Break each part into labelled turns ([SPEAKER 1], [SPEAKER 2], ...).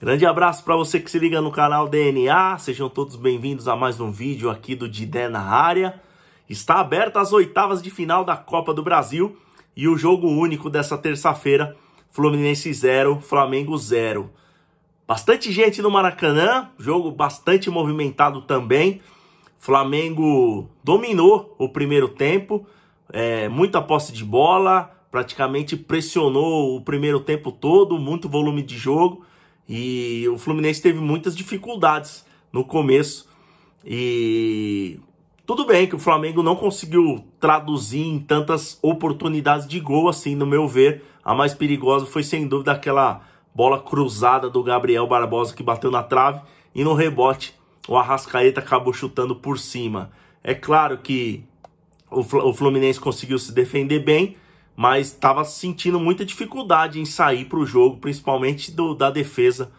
[SPEAKER 1] Grande abraço para você que se liga no canal DNA. Sejam todos bem-vindos a mais um vídeo aqui do Didé na área. Está aberta as oitavas de final da Copa do Brasil e o jogo único dessa terça-feira, Fluminense 0, Flamengo 0. Bastante gente no Maracanã, jogo bastante movimentado também. Flamengo dominou o primeiro tempo, é, muita posse de bola, praticamente pressionou o primeiro tempo todo, muito volume de jogo e o Fluminense teve muitas dificuldades no começo. E tudo bem que o Flamengo não conseguiu traduzir em tantas oportunidades de gol assim, no meu ver. A mais perigosa foi sem dúvida aquela bola cruzada do Gabriel Barbosa que bateu na trave e no rebote o Arrascaeta acabou chutando por cima. É claro que o Fluminense conseguiu se defender bem, mas estava sentindo muita dificuldade em sair para o jogo, principalmente do, da defesa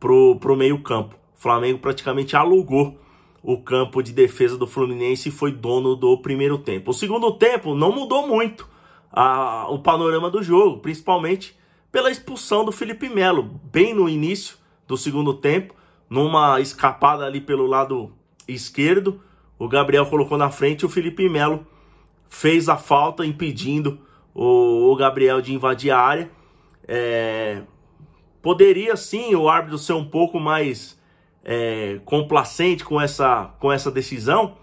[SPEAKER 1] para o meio-campo. O Flamengo praticamente alugou o campo de defesa do Fluminense e foi dono do primeiro tempo. O segundo tempo não mudou muito a, o panorama do jogo, principalmente pela expulsão do Felipe Melo, bem no início do segundo tempo, numa escapada ali pelo lado esquerdo. O Gabriel colocou na frente, e o Felipe Melo fez a falta impedindo o, o Gabriel de invadir a área. É, poderia sim o árbitro ser um pouco mais é, complacente com essa, com essa decisão,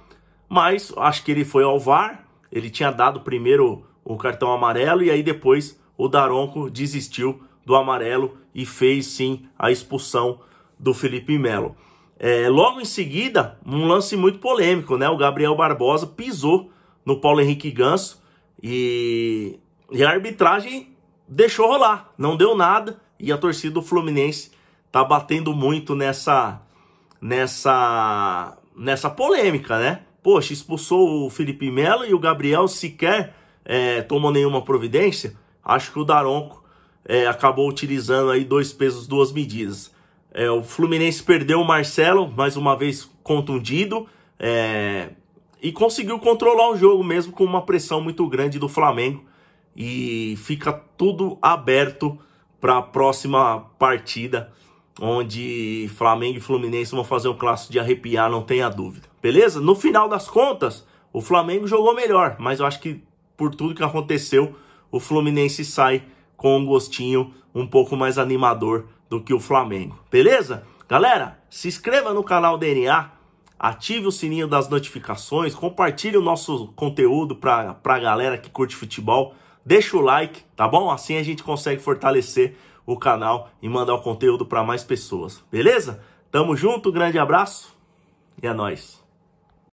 [SPEAKER 1] mas acho que ele foi ao VAR, ele tinha dado primeiro o cartão amarelo e aí depois o Daronco desistiu do amarelo e fez sim a expulsão do Felipe Melo. É, logo em seguida, um lance muito polêmico, né? O Gabriel Barbosa pisou no Paulo Henrique Ganso e e a arbitragem deixou rolar, não deu nada. E a torcida do Fluminense tá batendo muito nessa nessa nessa polêmica, né? Poxa, expulsou o Felipe Melo e o Gabriel sequer é, tomou nenhuma providência. Acho que o Daronco é, acabou utilizando aí dois pesos, duas medidas. É, o Fluminense perdeu o Marcelo, mais uma vez contundido, é, e conseguiu controlar o jogo mesmo com uma pressão muito grande do Flamengo e fica tudo aberto para a próxima partida, onde Flamengo e Fluminense vão fazer um clássico de arrepiar, não tenha dúvida. Beleza? No final das contas, o Flamengo jogou melhor, mas eu acho que por tudo que aconteceu, o Fluminense sai com um gostinho um pouco mais animador do que o Flamengo. Beleza? Galera, se inscreva no canal DNA, ative o sininho das notificações, compartilhe o nosso conteúdo para a galera que curte futebol deixa o like, tá bom? Assim a gente consegue fortalecer o canal e mandar o conteúdo para mais pessoas, beleza? Tamo junto, grande abraço e é nóis!